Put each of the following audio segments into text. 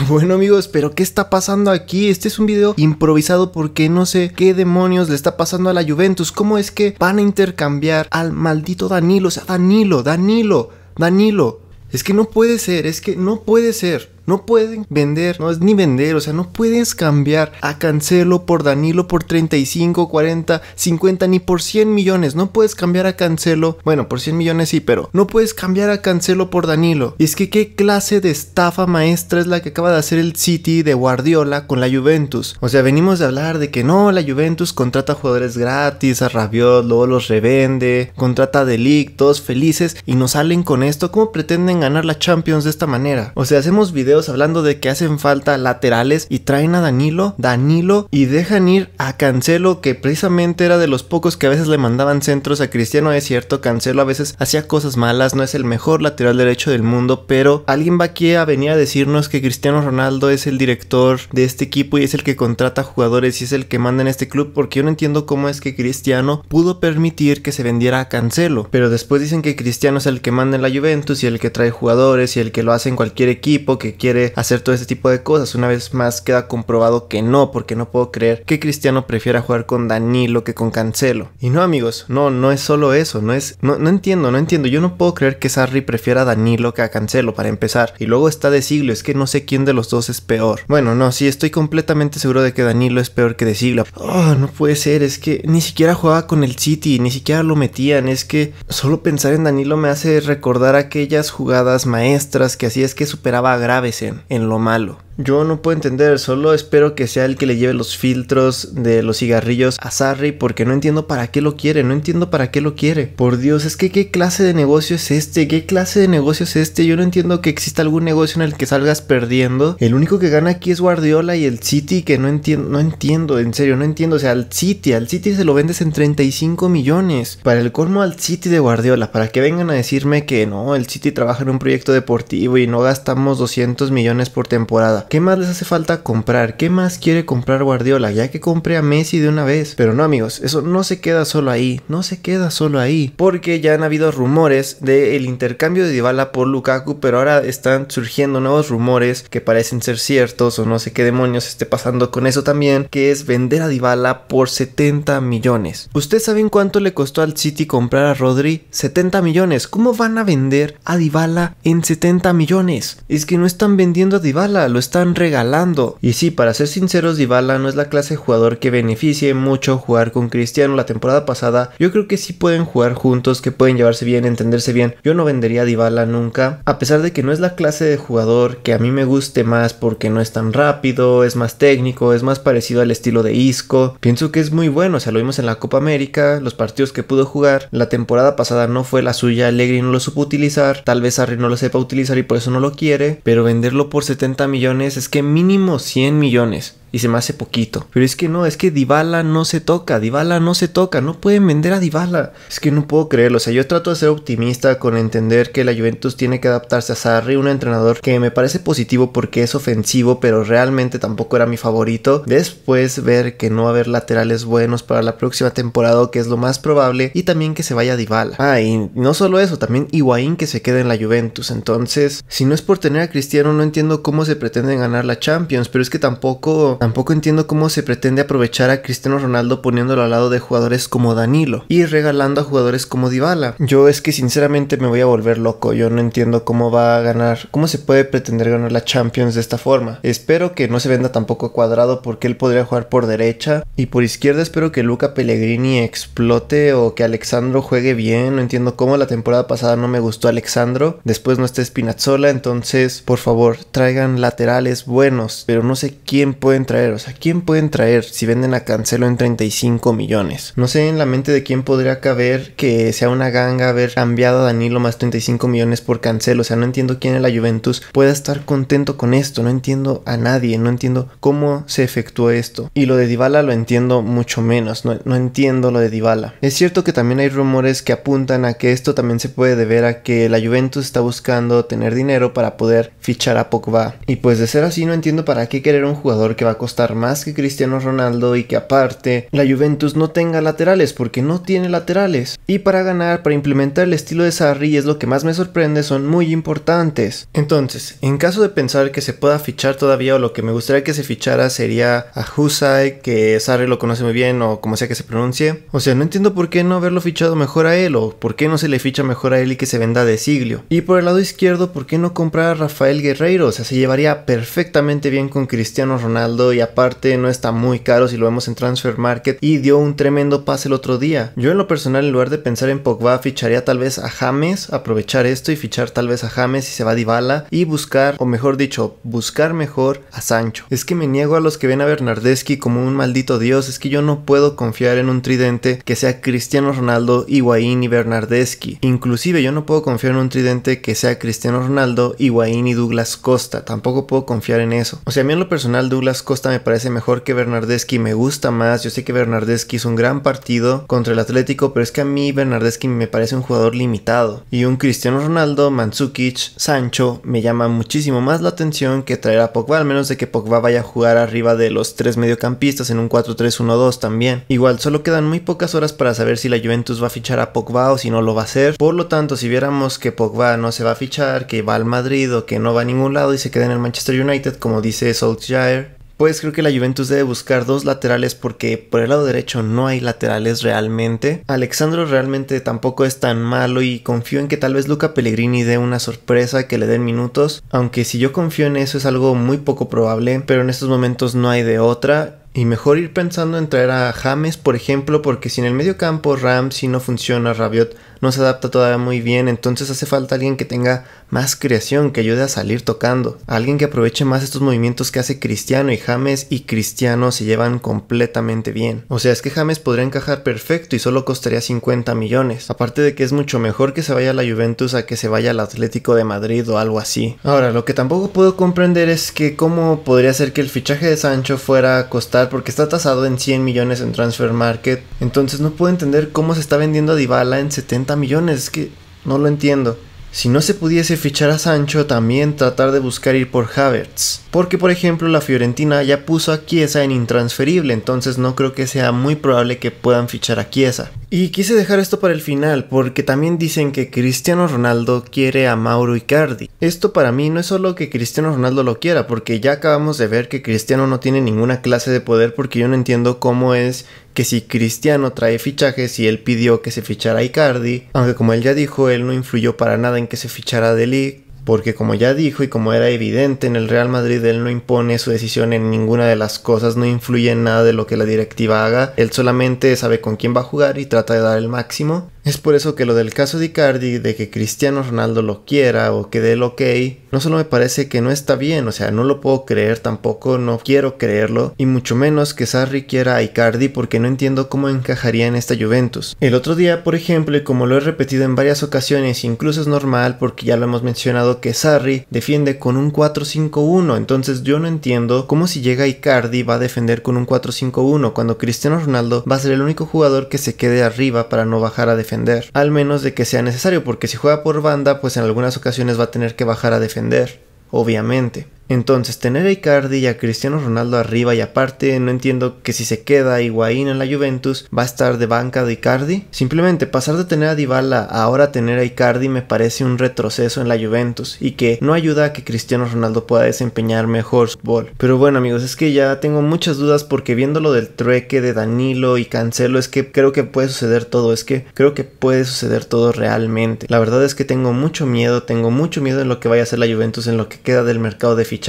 Bueno amigos, pero ¿qué está pasando aquí? Este es un video improvisado porque no sé qué demonios le está pasando a la Juventus. ¿Cómo es que van a intercambiar al maldito Danilo? O sea, Danilo, Danilo, Danilo. Es que no puede ser, es que no puede ser. No pueden vender, no es ni vender, o sea, no puedes cambiar a Cancelo por Danilo por 35, 40, 50, ni por 100 millones. No puedes cambiar a Cancelo, bueno, por 100 millones sí, pero no puedes cambiar a Cancelo por Danilo. Y es que qué clase de estafa maestra es la que acaba de hacer el City de Guardiola con la Juventus. O sea, venimos de hablar de que no, la Juventus contrata jugadores gratis, a Rabiot, luego los revende, contrata a todos felices y nos salen con esto. ¿Cómo pretenden ganar la Champions de esta manera? O sea, hacemos videos hablando de que hacen falta laterales y traen a Danilo, Danilo y dejan ir a Cancelo que precisamente era de los pocos que a veces le mandaban centros a Cristiano, es cierto, Cancelo a veces hacía cosas malas, no es el mejor lateral derecho del mundo, pero alguien va aquí a venir a decirnos que Cristiano Ronaldo es el director de este equipo y es el que contrata jugadores y es el que manda en este club porque yo no entiendo cómo es que Cristiano pudo permitir que se vendiera a Cancelo, pero después dicen que Cristiano es el que manda en la Juventus y el que trae jugadores y el que lo hace en cualquier equipo que quiere hacer todo ese tipo de cosas. Una vez más queda comprobado que no, porque no puedo creer que Cristiano prefiera jugar con Danilo que con Cancelo. Y no, amigos, no, no es solo eso, no es, no, no entiendo, no entiendo. Yo no puedo creer que Sarri prefiera a Danilo que a Cancelo para empezar. Y luego está De Siglo, es que no sé quién de los dos es peor. Bueno, no, sí, estoy completamente seguro de que Danilo es peor que De Siglo. Oh, no puede ser, es que ni siquiera jugaba con el City, ni siquiera lo metían. Es que solo pensar en Danilo me hace recordar aquellas jugadas maestras que así es que superaba a Graves en lo malo. Yo no puedo entender, solo espero que sea el que le lleve los filtros de los cigarrillos a Sarri porque no entiendo para qué lo quiere, no entiendo para qué lo quiere. Por Dios, es que qué clase de negocio es este, qué clase de negocio es este. Yo no entiendo que exista algún negocio en el que salgas perdiendo. El único que gana aquí es Guardiola y el City que no entiendo, no entiendo, en serio, no entiendo. O sea, al City, al City se lo vendes en 35 millones. Para el colmo al City de Guardiola, para que vengan a decirme que no, el City trabaja en un proyecto deportivo y no gastamos 200 millones por temporada. ¿Qué más les hace falta comprar? ¿Qué más quiere comprar Guardiola? Ya que compré a Messi de una vez. Pero no amigos, eso no se queda solo ahí, no se queda solo ahí. Porque ya han habido rumores del intercambio de Dybala por Lukaku, pero ahora están surgiendo nuevos rumores que parecen ser ciertos o no sé qué demonios esté pasando con eso también, que es vender a Dybala por 70 millones. ¿Ustedes saben cuánto le costó al City comprar a Rodri? 70 millones. ¿Cómo van a vender a Dybala en 70 millones? Es que no están vendiendo a Dybala, lo están regalando. Y sí, para ser sinceros, Dybala no es la clase de jugador que beneficie mucho jugar con Cristiano la temporada pasada. Yo creo que sí pueden jugar juntos, que pueden llevarse bien, entenderse bien. Yo no vendería a Dybala nunca, a pesar de que no es la clase de jugador que a mí me guste más porque no es tan rápido, es más técnico, es más parecido al estilo de Isco. Pienso que es muy bueno, o sea, lo vimos en la Copa América, los partidos que pudo jugar. La temporada pasada no fue la suya, Allegri no lo supo utilizar, tal vez Harry no lo sepa utilizar y por eso no lo quiere, pero venderlo por 70 millones es que mínimo 100 millones y se me hace poquito. Pero es que no, es que Dybala no se toca, Dybala no se toca, no pueden vender a Dybala. Es que no puedo creerlo, o sea, yo trato de ser optimista con entender que la Juventus tiene que adaptarse a Sarri, un entrenador que me parece positivo porque es ofensivo, pero realmente tampoco era mi favorito. Después ver que no va a haber laterales buenos para la próxima temporada, que es lo más probable, y también que se vaya Dybala. Ah, y no solo eso, también Higuaín que se quede en la Juventus. Entonces, si no es por tener a Cristiano, no entiendo cómo se pretenden ganar la Champions, pero es que tampoco Tampoco entiendo cómo se pretende aprovechar a Cristiano Ronaldo poniéndolo al lado de jugadores como Danilo y regalando a jugadores como Dybala. Yo es que sinceramente me voy a volver loco, yo no entiendo cómo va a ganar, cómo se puede pretender ganar la Champions de esta forma. Espero que no se venda tampoco cuadrado porque él podría jugar por derecha y por izquierda espero que Luca Pellegrini explote o que Alexandro juegue bien, no entiendo cómo la temporada pasada no me gustó Alexandro, después no está Spinazzola, entonces por favor traigan laterales buenos, pero no sé quién puede traer? O sea, ¿quién pueden traer si venden a Cancelo en 35 millones? No sé en la mente de quién podría caber que sea una ganga haber cambiado a Danilo más 35 millones por Cancelo. O sea, no entiendo quién en la Juventus pueda estar contento con esto. No entiendo a nadie. No entiendo cómo se efectuó esto. Y lo de Dybala lo entiendo mucho menos. No, entiendo lo de Dybala. Es cierto que también hay rumores que apuntan a que esto también se puede deber a que la Juventus está buscando tener dinero para poder fichar a Pogba. Y pues de ser así no entiendo para qué querer un jugador que va a costar más que Cristiano Ronaldo y que aparte la Juventus no tenga laterales porque no tiene laterales. Y para ganar, para implementar el estilo de Sarri es lo que más me sorprende, son muy importantes. Entonces, en caso de pensar que se pueda fichar todavía o lo que me gustaría que se fichara sería a Husay, que Sarri lo conoce muy bien o como sea que se pronuncie. O sea, no entiendo por qué no haberlo fichado mejor a él o por qué no se le ficha mejor a él y que se venda de Siglio. Y por el lado izquierdo, ¿por qué no comprar a Rafael Guerreiro? O sea, se llevaría perfectamente bien con Cristiano Ronaldo y aparte no está muy caro si lo vemos en Transfer Market y dio un tremendo pase el otro día. Yo en lo personal en lugar de pensar en Pogba ficharía tal vez a James, aprovechar esto y fichar tal vez a James si se va Dybala y buscar, o mejor dicho, buscar mejor a Sancho. Es que me niego a los que ven a Bernardeschi como un maldito dios, es que yo no puedo confiar en un tridente que sea Cristiano Ronaldo, Higuaín y Bernardeschi. Inclusive yo no puedo confiar en un tridente que sea Cristiano Ronaldo, Higuaín y Douglas Costa, tampoco puedo confiar en eso. O sea, a mí en lo personal Douglas Costa me parece mejor que Bernardeschi, me gusta más. Yo sé que Bernardeschi hizo un gran partido contra el Atlético, pero es que a mí Bernardeschi me parece un jugador limitado. Y un Cristiano Ronaldo, Mandzukic, Sancho me llama muchísimo más la atención que traer a Pogba, al menos de que Pogba vaya a jugar arriba de los tres mediocampistas en un 4-3-1-2 también. Igual, solo quedan muy pocas horas para saber si la Juventus va a fichar a Pogba o si no lo va a hacer. Por lo tanto, si viéramos que Pogba no se va a fichar, que va al Madrid o que no va a ningún lado y se queda en el Manchester United, como dice Solskjaer, pues creo que la Juventus debe buscar dos laterales porque por el lado derecho no hay laterales realmente. Alexandro realmente tampoco es tan malo y confío en que tal vez Luca Pellegrini dé una sorpresa, que le den minutos, aunque si yo confío en eso es algo muy poco probable, pero en estos momentos no hay de otra. Y mejor ir pensando en traer a James, por ejemplo, porque si en el medio campo si no funciona, Rabiot no se adapta todavía muy bien, entonces hace falta alguien que tenga más creación, que ayude a salir tocando, alguien que aproveche más estos movimientos que hace Cristiano y James y Cristiano se llevan completamente bien. O sea, es que James podría encajar perfecto y solo costaría 50 millones, aparte de que es mucho mejor que se vaya a la Juventus a que se vaya al Atlético de Madrid o algo así. Ahora, lo que tampoco puedo comprender es que cómo podría ser que el fichaje de Sancho fuera a costar porque está tasado en 100 millones en Transfer Market, entonces no puedo entender cómo se está vendiendo a Dybala en 70 millones, es que no lo entiendo. Si no se pudiese fichar a Sancho, también tratar de buscar ir por Havertz. Porque por ejemplo la Fiorentina ya puso a Chiesa en intransferible, entonces no creo que sea muy probable que puedan fichar a Chiesa. Y quise dejar esto para el final, porque también dicen que Cristiano Ronaldo quiere a Mauro Icardi. Esto para mí no es solo que Cristiano Ronaldo lo quiera, porque ya acabamos de ver que Cristiano no tiene ninguna clase de poder, porque yo no entiendo cómo es que si Cristiano trae fichajes y él pidió que se fichara a Icardi, aunque como él ya dijo, él no influyó para nada en que se fichara a Delic porque como ya dijo y como era evidente en el Real Madrid él no impone su decisión en ninguna de las cosas, no influye en nada de lo que la directiva haga, él solamente sabe con quién va a jugar y trata de dar el máximo. Es por eso que lo del caso de Icardi, de que Cristiano Ronaldo lo quiera o que dé el ok, no solo me parece que no está bien, o sea, no lo puedo creer tampoco, no quiero creerlo, y mucho menos que Sarri quiera a Icardi porque no entiendo cómo encajaría en esta Juventus. El otro día, por ejemplo, y como lo he repetido en varias ocasiones, incluso es normal porque ya lo hemos mencionado que Sarri defiende con un 4-5-1, entonces yo no entiendo cómo si llega Icardi va a defender con un 4-5-1 cuando Cristiano Ronaldo va a ser el único jugador que se quede arriba para no bajar a defender al menos de que sea necesario, porque si juega por banda, pues en algunas ocasiones va a tener que bajar a defender, obviamente. Entonces, tener a Icardi y a Cristiano Ronaldo arriba y aparte, no entiendo que si se queda Higuaín en la Juventus, va a estar de banca de Icardi. Simplemente pasar de tener a Dybala a ahora tener a Icardi me parece un retroceso en la Juventus y que no ayuda a que Cristiano Ronaldo pueda desempeñar mejor su fútbol. Pero bueno, amigos, es que ya tengo muchas dudas porque viendo lo del trueque de Danilo y Cancelo, es que creo que puede suceder todo, es que creo que puede suceder todo realmente. La verdad es que tengo mucho miedo, tengo mucho miedo en lo que vaya a hacer la Juventus en lo que queda del mercado de fichas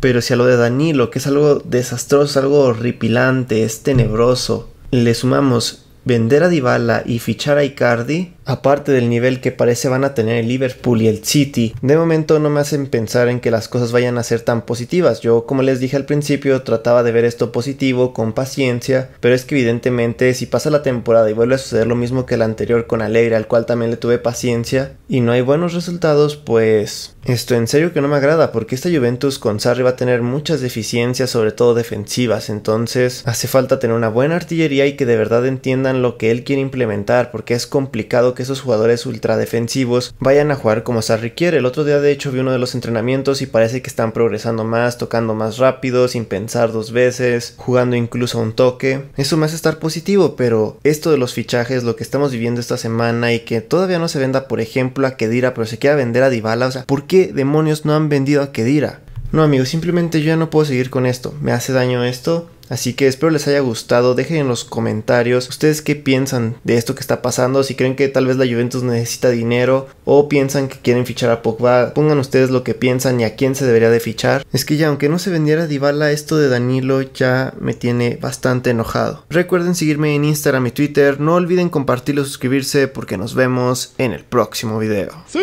pero si a lo de Danilo, que es algo desastroso, algo horripilante, es tenebroso, le sumamos vender a Dybala y fichar a Icardi, aparte del nivel que parece van a tener el Liverpool y el City, de momento no me hacen pensar en que las cosas vayan a ser tan positivas. Yo, como les dije al principio, trataba de ver esto positivo, con paciencia, pero es que evidentemente si pasa la temporada y vuelve a suceder lo mismo que la anterior con Alegre, al cual también le tuve paciencia, y no hay buenos resultados, pues esto en serio que no me agrada, porque esta Juventus con Sarri va a tener muchas deficiencias, sobre todo defensivas, entonces hace falta tener una buena artillería y que de verdad entiendan lo que él quiere implementar, porque es complicado que que esos jugadores ultra defensivos vayan a jugar como se requiere. El otro día de hecho vi uno de los entrenamientos y parece que están progresando más, tocando más rápido, sin pensar dos veces, jugando incluso a un toque. Eso me hace estar positivo, pero esto de los fichajes, lo que estamos viviendo esta semana y que todavía no se venda, por ejemplo, a Kedira, pero se quiera vender a Dybala, o sea, ¿por qué demonios no han vendido a Kedira? No, amigo simplemente yo ya no puedo seguir con esto. Me hace daño esto, Así que espero les haya gustado. Dejen en los comentarios ustedes qué piensan de esto que está pasando. Si creen que tal vez la Juventus necesita dinero o piensan que quieren fichar a Pogba. Pongan ustedes lo que piensan y a quién se debería de fichar. Es que ya aunque no se vendiera Dybala, esto de Danilo ya me tiene bastante enojado. Recuerden seguirme en Instagram y Twitter. No olviden compartirlo, suscribirse porque nos vemos en el próximo video. ¡Sí!